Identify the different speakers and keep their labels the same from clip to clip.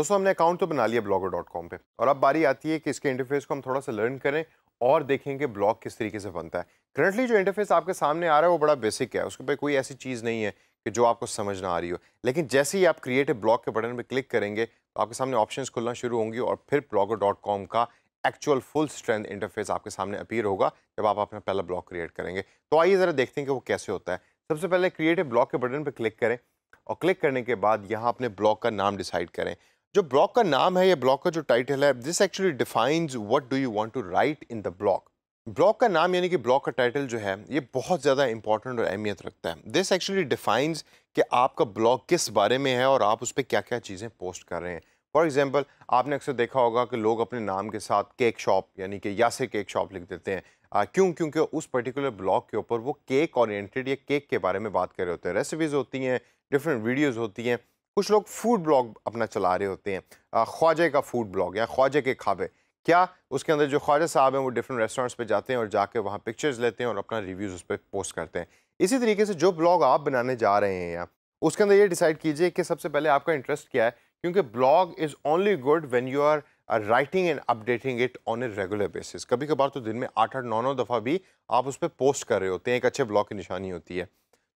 Speaker 1: दोस्तों हमने अकाउंट तो बना लिया ब्लॉगर डॉट कॉम पर और अब बारी आती है कि इसके इंटरफेस को हम थोड़ा सा लर्न करें और देखें कि ब्लॉग किस तरीके से बनता है करंटली जो इंटरफेस आपके सामने आ रहा है वो बड़ा बेसिक है उसके पर कोई ऐसी चीज़ नहीं है कि जो आपको समझ ना आ रही हो लेकिन जैसे ही आप क्रिएटिव ब्लॉग के बटन पर क्लिक करेंगे तो आपके सामने ऑप्शन खुलना शुरू होंगी और फिर ब्लॉगर डॉट कॉम का एक्चुअल फुल स्ट्रेंथ इंटरफेस आपके सामने अपीयर होगा जब आप अपना पहला ब्लॉग क्रिएट करेंगे तो आइए ज़रा देखते हैं कि वो कैसे होता है सबसे पहले क्रिएटिव ब्लॉग के बटन पर क्लिक करें और क्लिक करने के बाद यहाँ अपने ब्लॉग का नाम डिसाइड करें जो ब्लॉग का नाम है या ब्लॉग का जो टाइटल है this actually defines what do you want to write in the blog blog का नाम यानी कि ब्लॉग का टाइटल जो है ये बहुत ज़्यादा इंपॉर्टेंट और अहमियत रखता है दिस एक्चुअली डिफाइंस कि आपका ब्लॉग किस बारे में है और आप उस पर क्या क्या चीज़ें पोस्ट कर रहे हैं फॉर एग्ज़ाम्पल आपने अक्सर देखा होगा कि लोग अपने नाम के साथ केक शॉप यानी कि यासे केक शॉप लिख देते हैं आ, क्यों क्योंकि उस पर्टिकुलर ब्लॉग के ऊपर वो केक ऑरिएंटेड या केक के बारे में बात कर रहे होते हैं रेसिपीज़ होती हैं डिफरेंट वीडियोज़ होती हैं कुछ लोग फूड ब्लॉग अपना चला रहे होते हैं ख्वाजे का फूड ब्लॉग या ख्वाजे के खाबे क्या उसके अंदर जो ख्वाजा साहब हैं वो डिफरेंट रेस्टोरेंट्स पे जाते हैं और जाके वहाँ पिक्चर्स लेते हैं और अपना रिव्यूज़ उस पर पोस्ट करते हैं इसी तरीके से जो ब्लॉग आप बनाने जा रहे हैं या उसके अंदर ये डिसाइड कीजिए कि सबसे पहले आपका इंटरेस्ट क्या है क्योंकि blog is only good when you are writing and updating it on a regular basis कभी कभार तो दिन में आठ आठ नौ नौ दफ़ा भी आप उस पर पोस्ट कर रहे होते हैं एक अच्छे ब्लॉग की निशानी होती है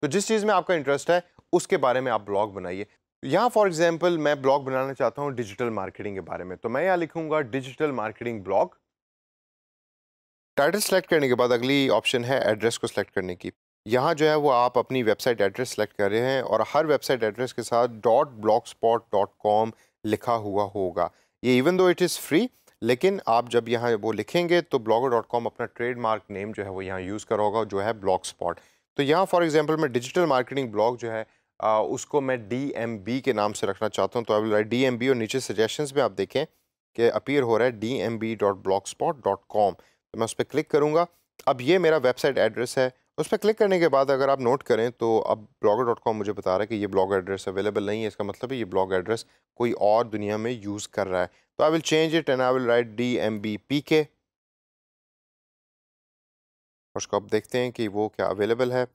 Speaker 1: तो जिस चीज़ में आपका इंटरेस्ट है उसके बारे में आप ब्लॉग बनाइए यहाँ फॉर एग्जाम्पल मैं ब्लॉग बनाना चाहता हूँ डिजिटल मार्केटिंग के बारे में तो मैं यहाँ लिखूंगा digital marketing blog title select करने के बाद अगली ऑप्शन है एड्रेस को सिलेक्ट करने की यहाँ जो है वो आप अपनी वेबसाइट एड्रेस सेलेक्ट कर रहे हैं और हर वेबसाइट एड्रेस के साथ dot blogspot dot com लिखा हुआ होगा ये even though it is free लेकिन आप जब यहाँ वो लिखेंगे तो ब्लॉगर डॉट कॉम अपना ट्रेडमार्क नेम जो है वो यहाँ यूज़ करोगा जो है ब्लॉक स्पॉट तो यहाँ फॉर एग्जाम्पल मैं डिजिटल मार्केटिंग ब्लॉग जो है आ, उसको मैं डी एम बी के नाम से रखना चाहता हूँ तो I will write D M B और नीचे सजेशन में आप देखें कि अपीयर हो रहा है D M B dot blogspot dot com तो मैं उस पर क्लिक करूँगा अब ये मेरा वेबसाइट एड्रेस है उस पर क्लिक करने के बाद अगर आप नोट करें तो अब ब्लॉगर डॉट कॉम मुझे बता रहा है कि ये ब्लॉग एड्रेस अवेलेबल नहीं है इसका मतलब है ये ब्लॉग एड्रेस कोई और दुनिया में यूज़ कर रहा है तो I will change it and I will write D M B P K उसको आप देखते हैं कि वो क्या अवेलेबल है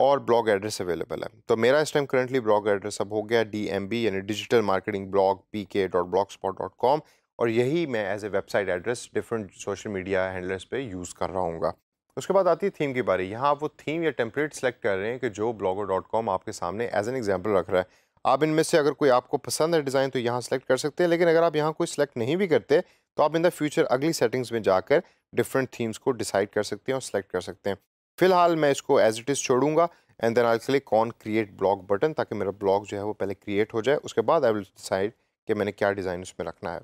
Speaker 1: और ब्लॉग एड्रेस अवेलेबल है तो मेरा इस टाइम करंटली ब्लॉग एड्रेस अब हो गया डी यानी digital marketing blog P K dot blogspot dot com और यही मैं as a website address different social media handles पे यूज़ कर रहा हूँ उसके बाद आती है थीम की बारी यहाँ आप वो थीम या टेम्पलेट सेलेक्ट कर रहे हैं कि जो ब्लॉगर डॉट कॉम आपके सामने एज एन एग्जाम्पल रख रहा है आप इनमें से अगर कोई आपको पसंद है डिज़ाइन तो यहाँ सेलेक्ट कर सकते हैं लेकिन अगर आप यहाँ कोई सिलेक्ट नहीं भी करते तो आप इन द फ्यूचर अगली सेटिंग्स में जाकर डिफरेंट थीम्स को डिसाइड कर सकते हैं और सिलेक्ट कर सकते हैं फिलहाल मैं इसको एज इट इज़ छोड़ूंगा and then I click on create blog button ताकि मेरा ब्लॉग जो है वो पहले क्रिएट हो जाए उसके बाद आई विल डिसाइड कि मैंने क्या डिज़ाइन उसमें रखना है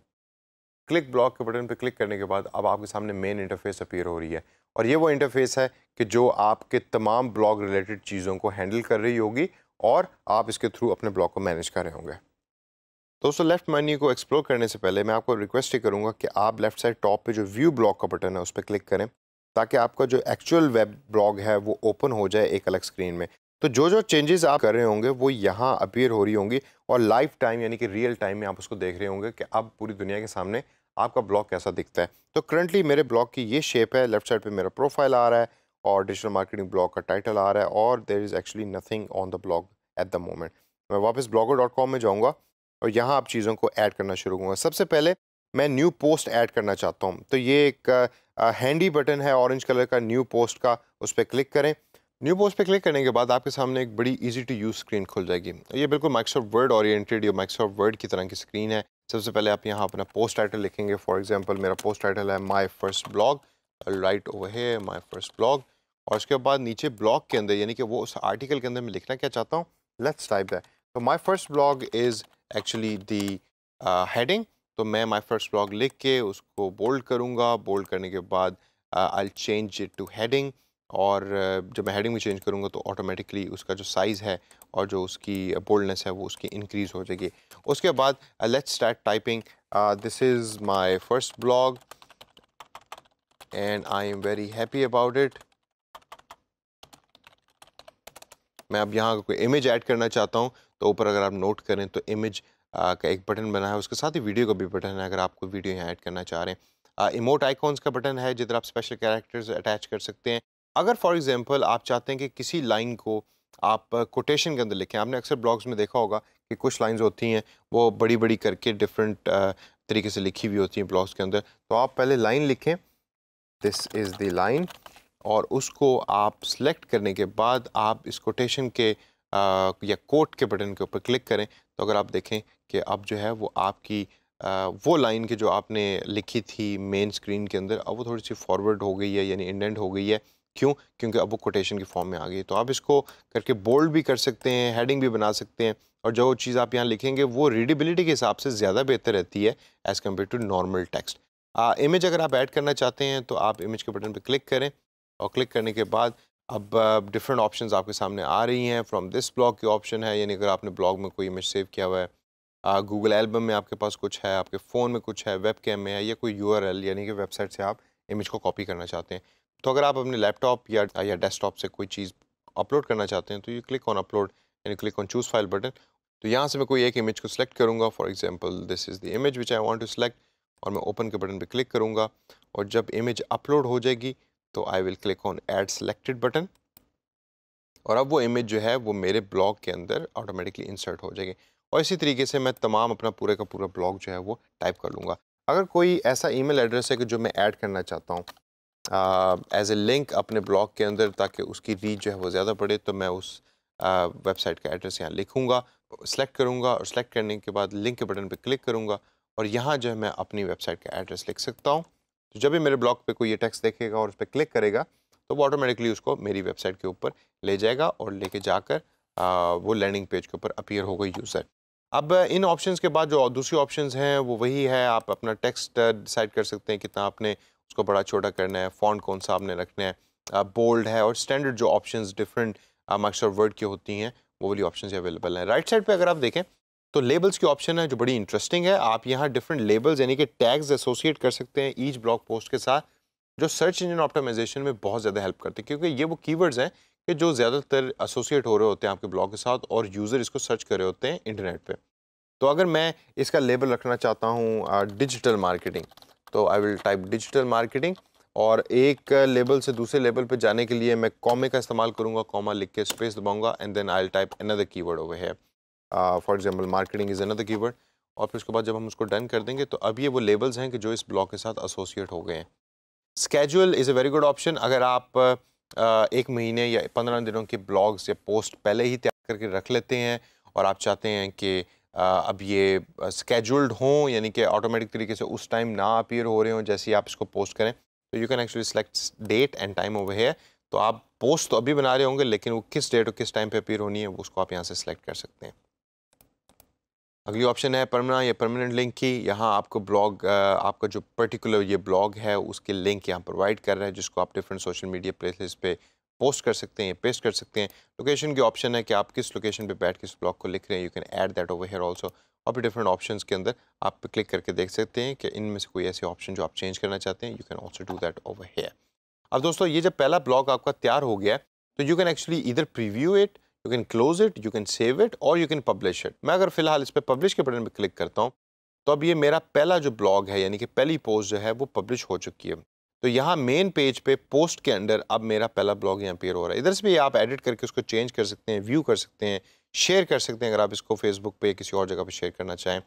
Speaker 1: क्लिक ब्लॉग के बटन पर क्लिक करने के बाद अब आपके सामने मेन इंटरफेस अपीयर हो रही है और ये वो इंटरफेस है कि जो आपके तमाम ब्लॉग रिलेटेड चीज़ों को हैंडल कर रही होगी और आप इसके थ्रू अपने ब्लॉग को मैनेज कर रहे होंगे दोस्तों लेफ्ट मेन्यू को एक्सप्लोर करने से पहले मैं आपको रिक्वेस्ट ही करूँगा कि आप लेफ्ट साइड टॉप पे जो व्यू ब्लॉक का बटन है उस पर क्लिक करें ताकि आपका जो एक्चुअल वेब ब्लॉग है वो ओपन हो जाए एक अलग स्क्रीन में तो जो जो चेंजेस आप कर रहे होंगे वो यहाँ अपीयर हो रही होंगी और लाइफ टाइम यानी कि रियल टाइम में आप उसको देख रहे होंगे कि अब पूरी दुनिया के सामने आपका ब्लॉग कैसा दिखता है तो करंटली मेरे ब्लॉग की ये शेप है लेफ्ट साइड पे मेरा प्रोफाइल आ रहा है और डिजिटल मार्केटिंग ब्लॉग का टाइटल आ रहा है और there is actually nothing on the blog at the moment मैं वापस ब्लॉगर डॉट कॉम में जाऊँगा और यहाँ आप चीज़ों को ऐड करना शुरू करूँगा सबसे पहले मैं न्यू पोस्ट ऐड करना चाहता हूँ तो ये एक हैंडी बटन है ऑरेंज कलर का न्यू पोस्ट का उस पर क्लिक करें न्यू पोस्ट पे क्लिक करने के बाद आपके सामने एक बड़ी इजी टू यूज़ स्क्रीन खुल जाएगी ये बिल्कुल माइक्रोसॉफ्ट वर्ड ओरिएंटेड या माइक्रोसॉफ्ट वर्ड की तरह की स्क्रीन है सबसे पहले आप यहाँ अपना पोस्ट टाइटल लिखेंगे फॉर एग्जांपल मेरा पोस्ट टाइटल है my first blog right over है माय फर्स्ट ब्लॉग और उसके बाद नीचे ब्लॉग के अंदर यानी कि वो उस आर्टिकल के अंदर मैं लिखना क्या चाहता हूँ लेट्स टाइप है तो my first blog is actually the heading तो मैं माई फर्स्ट ब्लॉग लिख के उसको बोल्ड करूँगा बोल्ड करने के बाद I change it to heading और जब मैं हेडिंग में चेंज करूँगा तो ऑटोमेटिकली उसका जो साइज़ है और जो उसकी बोल्डनेस है वो उसकी इंक्रीज़ हो जाएगी उसके बाद let's start typing this is my first blog and I am very happy about it मैं अब यहाँ कोई इमेज ऐड करना चाहता हूँ तो ऊपर अगर आप नोट करें तो इमेज का एक बटन बना है उसके साथ ही वीडियो का भी बटन है अगर आपको वीडियो यहाँ ऐड करना चाह रहे हैं इमोट आइकॉन्स का बटन है जिधर आप स्पेशल कैरेक्टर्स अटैच कर सकते हैं अगर फॉर एग्जांपल आप चाहते हैं कि किसी लाइन को आप कोटेशन के अंदर लिखें आपने अक्सर ब्लॉग्स में देखा होगा कि कुछ लाइंस होती हैं वो बड़ी बड़ी करके डिफरेंट तरीके से लिखी हुई होती हैं ब्लॉग्स के अंदर तो आप पहले लाइन लिखें दिस इज़ द लाइन और उसको आप सेलेक्ट करने के बाद आप इस कोटेशन के या कोट के बटन के ऊपर क्लिक करें तो अगर आप देखें कि अब जो है वो आपकी आ, वो लाइन के जो आपने लिखी थी मेन स्क्रीन के अंदर अब वो थोड़ी सी फॉरवर्ड हो गई है यानी इंडेंट हो गई है क्यों क्योंकि अब वो कोटेशन की फॉर्म में आ गई है तो आप इसको करके बोल्ड भी कर सकते हैं हेडिंग भी बना सकते हैं और जो चीज़ आप यहाँ लिखेंगे वो रीडेबिलिटी के हिसाब से ज़्यादा बेहतर रहती है as compare to normal text image अगर आप ऐड करना चाहते हैं तो आप इमेज के बटन पर क्लिक करें और क्लिक करने के बाद अब डिफरेंट uh, ऑप्शंस आपके सामने आ रही हैं फ्रॉम दिस ब्लॉग की ऑप्शन है यानी अगर आपने ब्लॉग में कोई इमेज सेव किया हुआ है गूगल uh, एल्बम में आपके पास कुछ है आपके फ़ोन में कुछ है वेब कैम में है या कोई यू यानी कि वेबसाइट से आप इमेज को कॉपी करना चाहते हैं तो अगर आप अपने लैपटॉप या या डेस्कटॉप से कोई चीज़ अपलोड करना चाहते हैं तो यू क्लिक ऑन अपलोड यानी click on choose file button तो यहाँ से मैं कोई एक इमेज को सिलेक्ट करूँगा for example this is the image which I want to select और मैं ओपन के बटन पर क्लिक करूँगा और जब इमेज अपलोड हो जाएगी तो I will click on add selected button और अब वो इमेज जो है वो मेरे ब्लॉग के अंदर ऑटोमेटिकली इंसर्ट हो जाएगी और इसी तरीके से मैं तमाम अपना पूरे का पूरा ब्लॉग जो है वो टाइप कर लूँगा अगर कोई ऐसा ईमेल एड्रेस है कि जो मैं ऐड करना चाहता हूँ एज ए लिंक अपने ब्लॉग के अंदर ताकि उसकी रीच जो है वो ज़्यादा बढ़े तो मैं उस वेबसाइट का एड्रेस यहाँ लिखूँगा सेलेक्ट करूँगा और सेलेक्ट करने के बाद लिंक के बटन पर क्लिक करूँगा और यहाँ जो है मैं अपनी वेबसाइट का एड्रेस लिख सकता हूँ तो जब भी मेरे ब्लॉग पे कोई ये टेक्स्ट देखेगा और उस पर क्लिक करेगा तो वो ऑटोमेटिकली उसको मेरी वेबसाइट के ऊपर ले जाएगा और लेके जाकर वो लैंडिंग पेज के ऊपर अपीयर होगा यूज़र अब इन ऑप्शंस के बाद जो दूसरी ऑप्शंस हैं वो वही है आप अपना टेक्स्ट डिसाइड कर सकते हैं कितना आपने उसको बड़ा छोटा करना है फ़ॉन्ट कौन सा आपने रखना है बोल्ड है और स्टैंडर्ड जो ऑप्शंस डिफरेंट माइक्रोसॉफ्ट वर्ड की होती हैं वो वाली ऑप्शन अवेलेबल हैं राइट साइड पर अगर आप देखें तो लेबल्स की ऑप्शन है जो बड़ी इंटरेस्टिंग है आप यहाँ डिफरेंट लेबल्स यानी कि टैग्स एसोसिएट कर सकते हैं ईच ब्लॉग पोस्ट के साथ जो सर्च इंजन ऑप्टिमाइजेशन में बहुत ज़्यादा हेल्प करते हैं क्योंकि ये वो कीवर्ड्स हैं कि जो ज़्यादातर एसोसिएट हो रहे होते हैं आपके ब्लॉग के साथ और यूज़र इसको सर्च कर रहे होते हैं इंटरनेट पर तो अगर मैं इसका लेबल रखना चाहता हूँ डिजिटल मार्केटिंग तो I will type digital marketing और एक लेबल से दूसरे लेबल पर जाने के लिए मैं कॉमे का इस्तेमाल करूँगा कॉमा लिख के स्पेस दबाऊँगा and then I will type another keyword over here for example marketing is another word और फिर उसके बाद जब हम उसको डन कर देंगे तो अब ये वो लेबल्स हैं कि जो इस ब्लॉक के साथ एसोसिएट हो गए हैं schedule is a very good option अगर आप uh, एक महीने या पंद्रह दिनों के ब्लॉग्स या पोस्ट पहले ही तैयार करके रख लेते हैं और आप चाहते हैं कि अब ये स्केजुल्ड हों यानी कि ऑटोमेटिक तरीके से उस टाइम ना अपीयर हो रहे हों जैसे आप इसको पोस्ट करें तो you can actually select date and time over here तो आप पोस्ट तो अभी बना रहे होंगे लेकिन वो किस डेट और किस टाइम पे अपीयर होनी है वो उसको आप यहाँ से सिलेक्ट कर सकते हैं अगली ऑप्शन है परमना या परमानेंट लिंक की यहाँ आपको ब्लॉग आपका जो पर्टिकुलर ये ब्लॉग है उसके लिंक यहाँ प्रोवाइड कर रहा है जिसको आप डिफरेंट सोशल मीडिया प्लेसेस पे पोस्ट कर सकते हैं पेस्ट कर सकते हैं लोकेशन की ऑप्शन है कि आप किस लोकेशन पे बैठ के इस ब्लॉग को लिख रहे हैं you can add that over here also और भी डिफरेंट ऑप्शन के अंदर आप क्लिक करके देख सकते हैं कि इनमें से कोई ऐसे ऑप्शन जो आप चेंज करना चाहते हैं you can also do that over here अब दोस्तों ये जब पहला ब्लॉग आपका तैयार हो गया तो यू कैन एक्चुअली इधर preview it you can close it you can save it और यू कैन पब्लिश इट मैं अगर फिलहाल इस पर पब्लिश के बटन पर क्लिक करता हूँ तो अब ये मेरा पहला जो ब्लॉग है यानी कि पहली पोस्ट जो है वो पब्लिश हो चुकी है तो यहाँ मेन पेज पे पोस्ट के अंडर अब मेरा पहला ब्लॉग यहाँ पेयर हो रहा है इधर से भी आप एडिट करके उसको चेंज कर सकते हैं व्यू कर सकते हैं शेयर कर सकते हैं अगर आप इसको फेसबुक पे किसी और जगह पे शेयर करना चाहें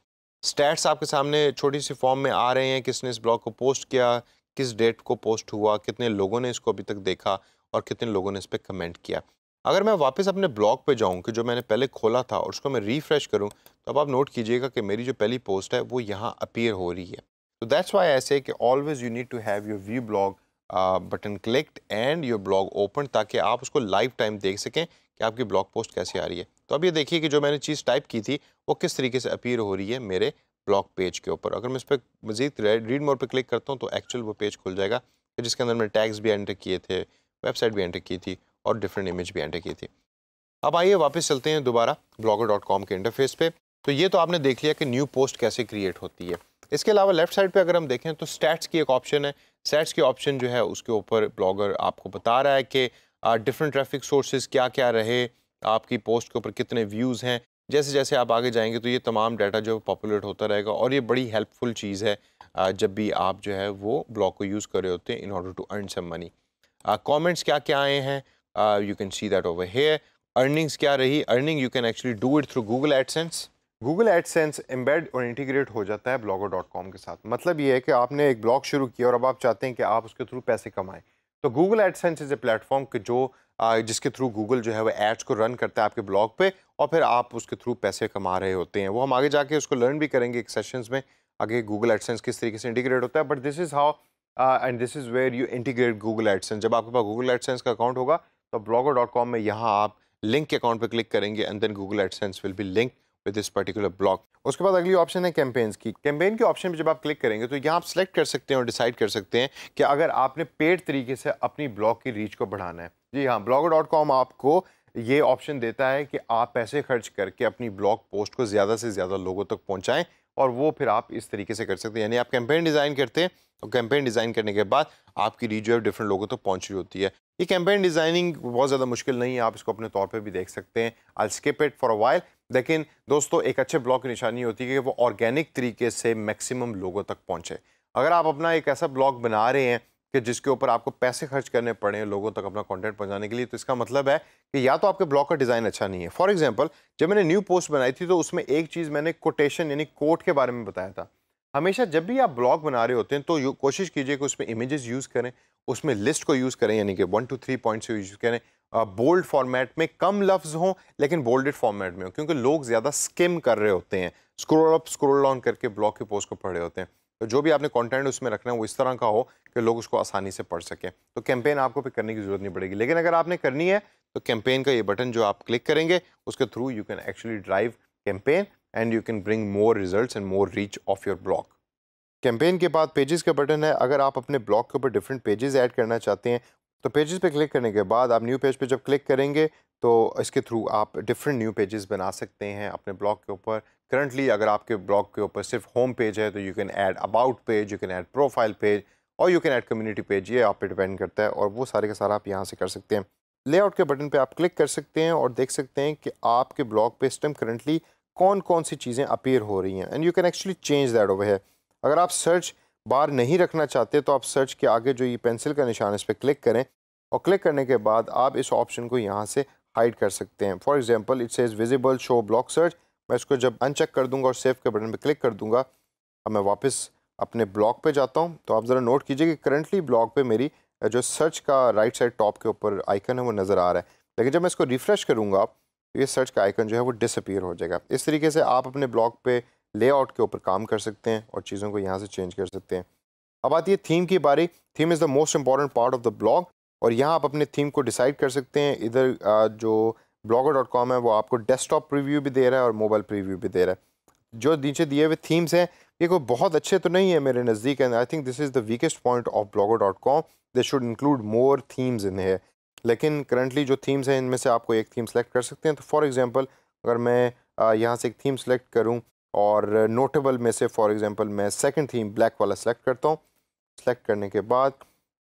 Speaker 1: स्टैट्स आपके सामने छोटी सी फॉर्म में आ रहे हैं किसने इस ब्लॉग को पोस्ट किया किस डेट को पोस्ट हुआ कितने लोगों ने इसको अभी तक देखा और कितने लोगों ने इस पर कमेंट किया अगर मैं वापस अपने ब्लॉग पे जाऊँ कि जो मैंने पहले खोला था और उसको मैं रिफ्रेश करूँ तो अब आप नोट कीजिएगा कि मेरी जो पहली पोस्ट है वो यहाँ अपीयर हो रही है तो दैट्स वाई ऐसे कि always you need to have your view blog button clicked and your blog open ताकि आप उसको लाइव टाइम देख सकें कि आपकी ब्लॉग पोस्ट कैसे आ रही है तो अब ये देखिए कि जो मैंने चीज़ टाइप की थी वो किस तरीके से अपीयर हो रही है मेरे ब्लॉग पेज के ऊपर अगर मैं इस पर मजीद रीड मोर पर क्लिक करता हूँ तो एक्चुअल वो पेज खुल जाएगा जिसके अंदर मैंने टैग्स भी एंटर किए थे वेबसाइट भी एंटर की थी और डिफरेंट इमेज भी एंटर की थी अब आइए वापस चलते हैं दोबारा ब्लॉगर डॉट कॉम के इंटरफेस पे तो ये तो आपने देख लिया कि न्यू पोस्ट कैसे क्रिएट होती है इसके अलावा लेफ्ट साइड पे अगर हम देखें तो स्टैट्स की एक ऑप्शन है स्टैट्स की ऑप्शन जो है उसके ऊपर ब्लॉगर आपको बता रहा है कि डिफरेंट ट्रैफिक सोर्सेज क्या क्या रहे आपकी पोस्ट के ऊपर कितने व्यूज़ हैं जैसे जैसे आप आगे जाएंगे तो ये तमाम डाटा जो पॉपुलेट होता रहेगा और ये बड़ी हेल्पफुल चीज़ है जब भी आप जो है वो ब्लॉग को यूज़ कर रहे होते हैं in order to earn some money comments क्या क्या आए हैं you can see that over here. Earnings क्या रही? Earning you can actually do it through Google AdSense. Google AdSense embed और इंटीग्रेट हो जाता है ब्लॉगर डॉट कॉम के साथ मतलब ये है कि आपने एक ब्लॉग शुरू किया और अब आप चाहते हैं कि आप उसके थ्रू पैसे कमाएं तो Google AdSense is a platform के जो जिसके थ्रू गूगल जो है वो एड्स को रन करता है आपके ब्लॉग पे और फिर आप उसके थ्रू पैसे कमा रहे होते हैं वो हम आगे जाके उसको लर्न भी करेंगे एक सेशंस में आगे गूगल एडसेंस किस तरीके से इंटीग्रेट होता है but this is how and this is where you integrate Google AdSense जब आपके पास गूगल एडसेंस का अकाउंट होगा तो ब्लॉगर डॉट कॉम में यहाँ आप लिंक के अकाउंट पर क्लिक करेंगे and then Google AdSense will be link with this particular blog उसके बाद अगली ऑप्शन है कैंपेन्स की कैंपेन के ऑप्शन पर जब आप क्लिक करेंगे तो यहाँ आप सेलेक्ट कर सकते हैं और डिसाइड कर सकते हैं कि अगर आपने पेड तरीके से अपनी ब्लॉग की रीच को बढ़ाना है जी हाँ ब्लॉगर डॉट कॉम आपको ये ऑप्शन देता है कि आप पैसे खर्च करके अपनी ब्लॉग पोस्ट को ज़्यादा से ज़्यादा लोगों तक पहुँचाएँ और वो फिर आप इस तरीके से कर सकते हैं यानी आप कैंपेन डिज़ाइन करते हैं और कैंपेन डिज़ाइन करने के बाद आपकी रीच जो है डिफरेंट लोगों तक तो पहुँच रही होती है ये कैंपेन डिज़ाइनिंग बहुत ज़्यादा मुश्किल नहीं है आप इसको अपने तौर पर भी देख सकते हैं I skip it for a while लेकिन दोस्तों एक अच्छे ब्लॉग की निशानी होती है कि वो ऑर्गेनिक तरीके से मैक्सिमम लोगों तक पहुँचे अगर आप अपना एक ऐसा ब्लॉग बना रहे हैं कि जिसके ऊपर आपको पैसे खर्च करने पड़े लोगों तक अपना कंटेंट पहुंचाने के लिए तो इसका मतलब है कि या तो आपके ब्लॉग का डिज़ाइन अच्छा नहीं है फॉर एग्जांपल जब मैंने न्यू पोस्ट बनाई थी तो उसमें एक चीज़ मैंने कोटेशन यानी कोट के बारे में बताया था हमेशा जब भी आप ब्लॉग बना रहे होते हैं तो कोशिश कीजिए कि उसमें इमेजेस यूज़ करें उसमें लिस्ट को यूज़ करें यानी कि one two three points use करें बोल्ड फॉर्मेट में कम लफ्ज़ हों लेकिन बोल्डेड फॉर्मेट में हो क्योंकि लोग ज़्यादा स्किम कर रहे होते हैं स्क्रोल अप स्क्रोल डाउन करके ब्लॉग की पोस्ट को पढ़ रहे होते हैं तो जो भी आपने कंटेंट उसमें रखना है वो इस तरह का हो कि लोग उसको आसानी से पढ़ सकें तो कैंपेन आपको फिर करने की ज़रूरत नहीं पड़ेगी लेकिन अगर आपने करनी है तो कैंपेन का ये बटन जो आप क्लिक करेंगे उसके through you can actually drive campaign and you can bring more result and more reach of your blog campaign के बाद पेजेस का बटन है अगर आप अपने ब्लॉग के ऊपर डिफरेंट पेजेस ऐड करना चाहते हैं तो पेजेस पे क्लिक करने के बाद आप न्यू पेज पे जब क्लिक करेंगे तो इसके थ्रू आप डिफरेंट न्यू पेजेस बना सकते हैं अपने ब्लॉग के ऊपर करंटली अगर आपके ब्लॉग के ऊपर सिर्फ होम पेज है तो you can add about page you can add profile page और you can add community page ये आप पे डिपेंड करता है और वो सारे का सारा आप यहाँ से कर सकते हैं लेआउट के बटन पे आप क्लिक कर सकते हैं और देख सकते हैं कि आपके ब्लॉग पे इस टाइम करंटली कौन कौन सी चीज़ें अपेयर हो रही हैं and you can actually change that over here अगर आप सर्च बार नहीं रखना चाहते तो आप सर्च के आगे जो ये पेंसिल का निशान है इस पर क्लिक करें और क्लिक करने के बाद आप इस ऑप्शन को यहाँ से हाइड कर सकते हैं for example it's as visible show block search मैं इसको जब अनचेक कर दूंगा और सेव के बटन पर क्लिक कर दूंगा अब मैं वापस अपने ब्लॉग पे जाता हूँ तो आप ज़रा नोट कीजिए कि करंटली ब्लॉग पे मेरी जो सर्च का राइट साइड टॉप के ऊपर आइकन है वो नज़र आ रहा है लेकिन जब मैं इसको रिफ़्रेश करूँगा तो ये सर्च का आइकन जो है वो डिसअपियर हो जाएगा इस तरीके से आप अपने ब्लॉग पर लेआउट के ऊपर काम कर सकते हैं और चीज़ों को यहाँ से चेंज कर सकते हैं अब आती है थीम की बारी theme is the most important part of the blog और यहाँ आप अपने थीम को डिसाइड कर सकते हैं इधर जो ब्लॉगर डॉट कॉम है वो आपको डेस्कटॉप प्रीव्यू भी दे रहा है और मोबाइल प्रीव्यू भी दे रहा है जो नीचे दिए हुए थीम्स हैं ये कोई बहुत अच्छे तो नहीं है मेरे नज़दीक and I think this is the weakest point of blogger dot com they should include more themes in here लेकिन करंटली जो थीम्स हैं इनमें से आपको एक थीम सेलेक्ट कर सकते हैं तो फॉर एग्ज़ाम्पल अगर मैं यहाँ से एक थीम सेलेक्ट करूँ और नोटेबल में से फॉर एग्ज़ाम्पल मैं सेकेंड थीम ब्लैक वाला सेलेक्ट करता हूँ सेलेक्ट करने के बाद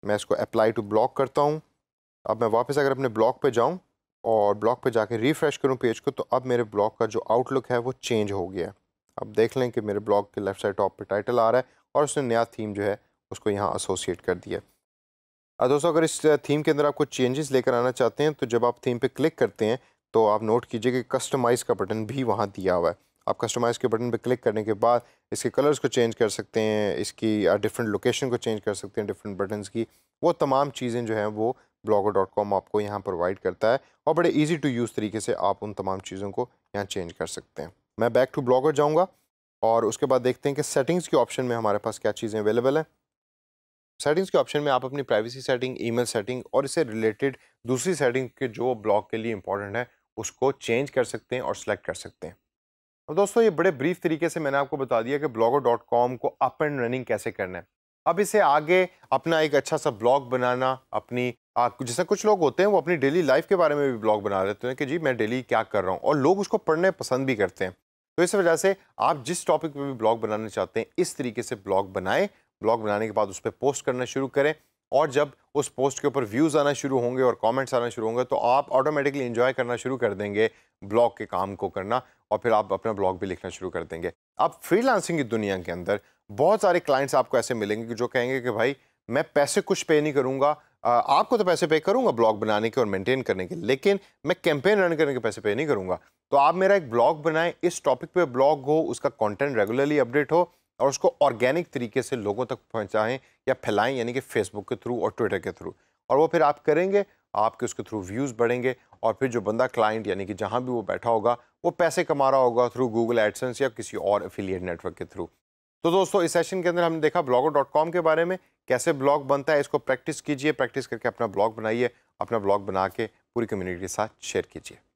Speaker 1: मैं इसको अप्लाई टू ब्लॉक करता हूँ अब मैं वापस अगर अपने ब्लॉक पे जाऊँ और ब्लॉग पे जाके रिफ़्रेश करूँ पेज को तो अब मेरे ब्लॉग का जो आउटलुक है वो चेंज हो गया है अब देख लें कि मेरे ब्लॉग के लेफ्ट साइड टॉप पे टाइटल आ रहा है और उसने नया थीम जो है उसको यहाँ एसोसिएट कर दिया है दोस्तों अगर इस थीम के अंदर आप कुछ चेंजेस लेकर आना चाहते हैं तो जब आप थीम पे क्लिक करते हैं तो आप नोट कीजिए कि कस्टमाइज़ का बटन भी वहाँ दिया हुआ है आप कस्टमाइज़ के बटन पर क्लिक करने के बाद इसके कलर्स को चेंज कर सकते हैं इसकी डिफरेंट लोकेशन को चेंज कर सकते हैं डिफरेंट बटनस की वो तमाम चीज़ें जो हैं वो ब्लॉगर डॉट कॉम आपको यहाँ प्रोवाइड करता है और बड़े ईजी टू यूज़ तरीके से आप उन तमाम चीज़ों को यहाँ चेंज कर सकते हैं मैं बैक टू ब्लॉगर जाऊँगा और उसके बाद देखते हैं कि सेटिंग्स के ऑप्शन में हमारे पास क्या चीज़ें अवेलेबल हैं सेटिंग्स के ऑप्शन में आप अपनी प्राइवेसी सेटिंग ईमेल सेटिंग और इससे रिलेटेड दूसरी सेटिंग के जो ब्लॉग के लिए इंपॉर्टेंट है उसको चेंज कर सकते हैं और सिलेक्ट कर सकते हैं और दोस्तों ये बड़े ब्रीफ तरीके से मैंने आपको बता दिया कि ब्लॉगर डॉट कॉम को अप एंड रनिंग कैसे करना है अब इसे आगे अपना एक अच्छा सा ब्लॉग बनाना अपनी जैसे कुछ लोग होते हैं वो अपनी डेली लाइफ के बारे में भी ब्लॉग बना लेते हैं कि जी मैं डेली क्या कर रहा हूँ और लोग उसको पढ़ने पसंद भी करते हैं तो इस वजह से आप जिस टॉपिक पर भी ब्लॉग बनाना चाहते हैं इस तरीके से ब्लॉग बनाएं ब्लॉग बनाने के बाद उस पर पोस्ट करना शुरू करें और जब उस पोस्ट के ऊपर व्यूज़ आना शुरू होंगे और कमेंट्स आना शुरू होंगे तो आप ऑटोमेटिकली इन्जॉय करना शुरू कर देंगे ब्लॉग के काम को करना और फिर आप अपना ब्लॉग भी लिखना शुरू कर देंगे अब फ्रीलांसिंग की दुनिया के अंदर बहुत सारे क्लाइंट्स आपको ऐसे मिलेंगे जो कहेंगे कि भाई मैं पैसे कुछ पे नहीं करूँगा आपको तो पैसे पे करूँगा ब्लॉग बनाने के और मेंटेन करने के लेकिन मैं कैंपेन रन करने के पैसे पे नहीं करूँगा तो आप मेरा एक ब्लॉग बनाएं इस टॉपिक पे ब्लॉग हो उसका कंटेंट रेगुलरली अपडेट हो और उसको ऑर्गेनिक तरीके से लोगों तक पहुँचाएँ या फैलाएँ यानी कि फेसबुक के थ्रू और ट्विटर के थ्रू और वो फिर आप करेंगे आपके उसके थ्रू व्यूज़ बढ़ेंगे और फिर जो बंदा क्लाइंट यानी कि जहाँ भी वो बैठा होगा वो पैसे कमा रहा होगा थ्रू गूगल एडसेंस या किसी और अफिलियट नेटवर्क के थ्रू तो दोस्तों इस सेशन के अंदर हमने देखा ब्लॉगर के बारे में कैसे ब्लॉग बनता है इसको प्रैक्टिस कीजिए प्रैक्टिस करके अपना ब्लॉग बनाइए अपना ब्लॉग बना के पूरी कम्युनिटी के साथ शेयर कीजिए